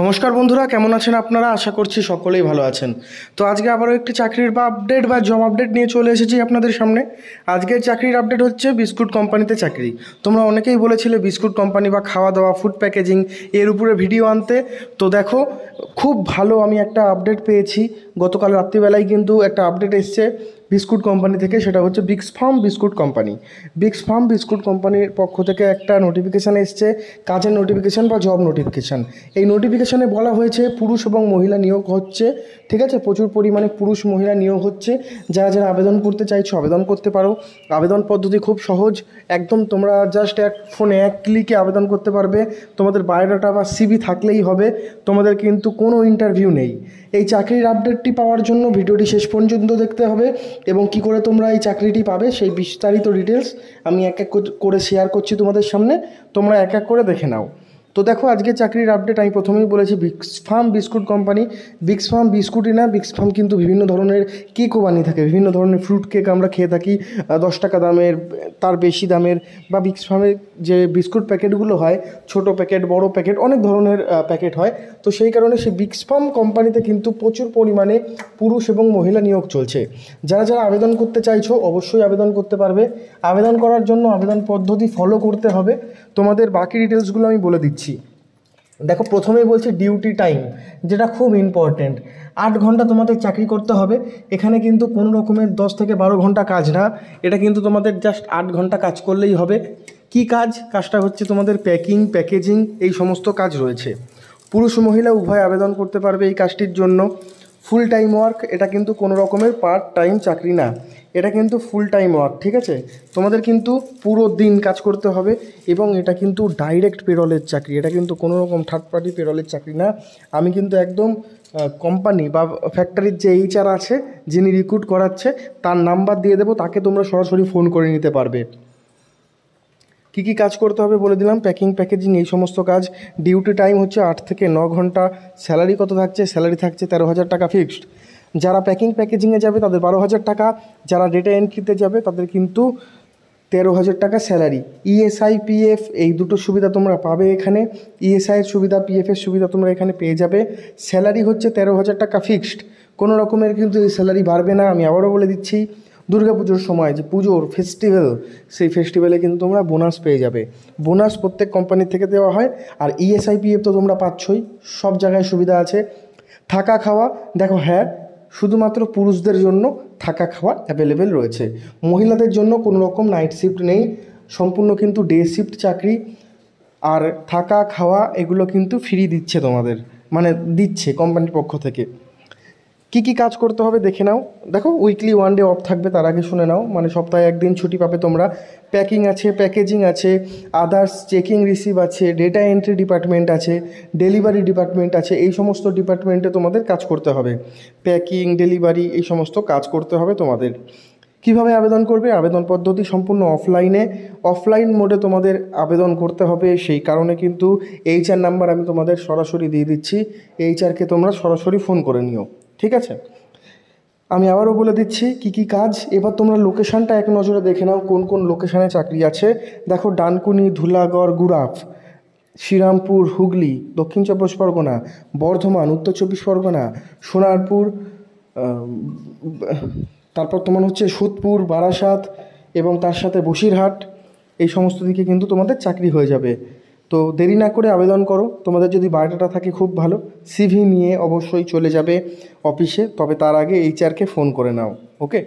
নমস্কার বন্ধুরা কেমন আছেন আপনারা আশা করছি সকলেই ভালো আছেন তো আজকে আবারও একটি চাকরির বা আপডেট বা জব আপডেট নিয়ে চলে এসেছি আপনাদের সামনে আজকের চাকরির আপডেট হচ্ছে বিস্কুট কোম্পানিতে চাকরি তোমরা অনেকেই বলেছিলে বিস্কুট কোম্পানি বা খাওয়া দাওয়া ফুড প্যাকেজিং এর উপরে ভিডিও আনতে তো দেখো খুব ভালো আমি একটা আপডেট পেয়েছি গতকাল রাত্রিবেলায় কিন্তু একটা আপডেট এসছে বিস্কুট কোম্পানি থেকে সেটা হচ্ছে বিক্স farm biscuit company বিক্স farm biscuit কোম্পানির পক্ষ থেকে একটা নোটিফিকেশান এসছে কাজের নোটিফিকেশান বা জব নোটিফিকেশান এই নোটিফিকেশানে বলা হয়েছে পুরুষ এবং মহিলা নিয়োগ হচ্ছে ঠিক আছে প্রচুর পরিমাণে পুরুষ মহিলা নিয়োগ হচ্ছে যারা যারা আবেদন করতে চাইছো আবেদন করতে পারো আবেদন পদ্ধতি খুব সহজ একদম তোমরা জাস্ট এক ফোনে এক ক্লিকে আবেদন করতে পারবে তোমাদের বায়োডাটা বা সিবি থাকলেই হবে তোমাদের কিন্তু কোনো ইন্টারভিউ নেই এই চাকরির আপডেটটি পাওয়ার জন্য ভিডিওটি শেষ পর্যন্ত দেখতে হবে এবং কি করে তোমরা এই চাকরিটি পাবে সেই বিস্তারিত ডিটেলস আমি এক এক করে শেয়ার করছি তোমাদের সামনে তোমরা এক এক করে দেখে নাও তো দেখো আজকে চাকরির আপডেট আমি প্রথমেই বলেছি বিক্স ফার্ম বিস্কুট কোম্পানি বিক্স ফার্ম বিস্কুটই না বিক্স ফার্ম কিন্তু বিভিন্ন ধরনের কেকও বানিয়ে থাকে বিভিন্ন ধরনের ফ্রুট কেক আমরা খেয়ে থাকি দশ টাকা দামের তার বেশি দামের বা বিক্স ফার্মের যে বিস্কুট প্যাকেটগুলো হয় ছোট প্যাকেট বড় প্যাকেট অনেক ধরনের প্যাকেট হয় তো সেই কারণে সেই বিক্স ফার্ম কোম্পানিতে কিন্তু প্রচুর পরিমাণে পুরুষ এবং মহিলা নিয়োগ চলছে যারা যারা আবেদন করতে চাইছো অবশ্যই আবেদন করতে পারবে আবেদন করার জন্য আবেদন পদ্ধতি ফলো করতে হবে তোমাদের বাকি ডিটেলসগুলো আমি বলে দিচ্ছি দিচ্ছি দেখো প্রথমেই বলছি ডিউটি টাইম যেটা খুব ইম্পর্ট্যান্ট আট ঘন্টা তোমাদের চাকরি করতে হবে এখানে কিন্তু কোনো রকমের দশ থেকে বারো ঘন্টা কাজ না এটা কিন্তু তোমাদের জাস্ট আট ঘন্টা কাজ করলেই হবে কি কাজ কাজটা হচ্ছে তোমাদের প্যাকিং প্যাকেজিং এই সমস্ত কাজ রয়েছে পুরুষ মহিলা উভয় আবেদন করতে পারবে এই কাজটির জন্য ফুল টাইম ওয়ার্ক এটা কিন্তু কোনো রকমের পার্ট টাইম চাকরি না এটা কিন্তু ফুল টাইম ওয়ার্ক ঠিক আছে তোমাদের কিন্তু পুরো দিন কাজ করতে হবে এবং এটা কিন্তু ডাইরেক্ট পেরলের চাকরি এটা কিন্তু কোনো রকম থার্ড পার্টি পেরলের চাকরি না আমি কিন্তু একদম কোম্পানি বা ফ্যাক্টরির যে এইচআর আছে যিনি রিক্রুট করাচ্ছে তার নাম্বার দিয়ে দেবো তাকে তোমরা সরাসরি ফোন করে নিতে পারবে কি কি কাজ করতে হবে বলে দিলাম প্যাকিং প্যাকেজিং এই সমস্ত কাজ ডিউটি টাইম হচ্ছে আট থেকে ন ঘন্টা স্যালারি কত থাকছে স্যালারি থাকছে তেরো হাজার টাকা ফিক্সড যারা প্যাকিং প্যাকেজিংয়ে যাবে তাদের বারো হাজার টাকা যারা ডেটা এন্ট্রিতে যাবে তাদের কিন্তু তেরো হাজার টাকা স্যালারি ইএসআই পিএফ এই দুটো সুবিধা তোমরা পাবে এখানে ইএসআইয়ের e সুবিধা পিএফের সুবিধা তোমরা এখানে পেয়ে যাবে স্যালারি হচ্ছে তেরো হাজার টাকা ফিক্সড কোনো রকমের কিন্তু এই স্যালারি বাড়বে না আমি আবারও বলে দিচ্ছি পুজোর সময় যে পুজোর ফেস্টিভ্যাল সেই ফেস্টিভ্যালে কিন্তু তোমরা বোনাস পেয়ে যাবে বোনাস প্রত্যেক কোম্পানির থেকে দেওয়া হয় আর ইএসআইপিএফ e তো তোমরা পাচ্ছই সব জায়গায় সুবিধা আছে থাকা খাওয়া দেখো হ্যাঁ শুধুমাত্র পুরুষদের জন্য থাকা খাওয়া অ্যাভেলেবেল রয়েছে মহিলাদের জন্য কোনো রকম নাইট শিফট নেই সম্পূর্ণ কিন্তু ডে শিফট চাকরি আর থাকা খাওয়া এগুলো কিন্তু ফ্রি দিচ্ছে তোমাদের মানে দিচ্ছে কোম্পানির পক্ষ থেকে কি কি কাজ করতে হবে দেখে নাও দেখো উইকলি ওয়ান ডে অফ থাকবে তার আগে শুনে নাও মানে সপ্তাহে একদিন ছুটি পাবে তোমরা প্যাকিং আছে প্যাকেজিং আছে আদার্স চেকিং রিসিভ আছে ডেটা এন্ট্রি ডিপার্টমেন্ট আছে ডেলিভারি ডিপার্টমেন্ট আছে এই সমস্ত ডিপার্টমেন্টে তোমাদের কাজ করতে হবে প্যাকিং ডেলিভারি এই সমস্ত কাজ করতে হবে তোমাদের কিভাবে আবেদন করবে আবেদন পদ্ধতি সম্পূর্ণ অফলাইনে অফলাইন মোডে তোমাদের আবেদন করতে হবে সেই কারণে কিন্তু এইচআর নাম্বার আমি তোমাদের সরাসরি দিয়ে দিচ্ছি এইচআরকে তোমরা সরাসরি ফোন করে নিও ঠিক আছে আমি আবারও বলে দিচ্ছি কি কি কাজ এবার তোমরা লোকেশানটা এক নজরে দেখে নাও কোন কোন লোকেশানে চাকরি আছে দেখো ডানকুনি ধুলাগড় গুড়াফ শ্রীরামপুর হুগলি দক্ষিণ চব্বিশ পরগনা বর্ধমান উত্তর চব্বিশ পরগনা সোনারপুর তারপর তোমার হচ্ছে সুতপুর বারাসাত এবং তার সাথে বসিরহাট এই সমস্ত দিকে কিন্তু তোমাদের চাকরি হয়ে যাবে তো দেরি না করে আবেদন করো তোমাদের যদি বায়োডাটা থাকে খুব ভালো সিভি নিয়ে অবশ্যই চলে যাবে অফিসে তবে তার আগে এইচআরকে ফোন করে নাও ওকে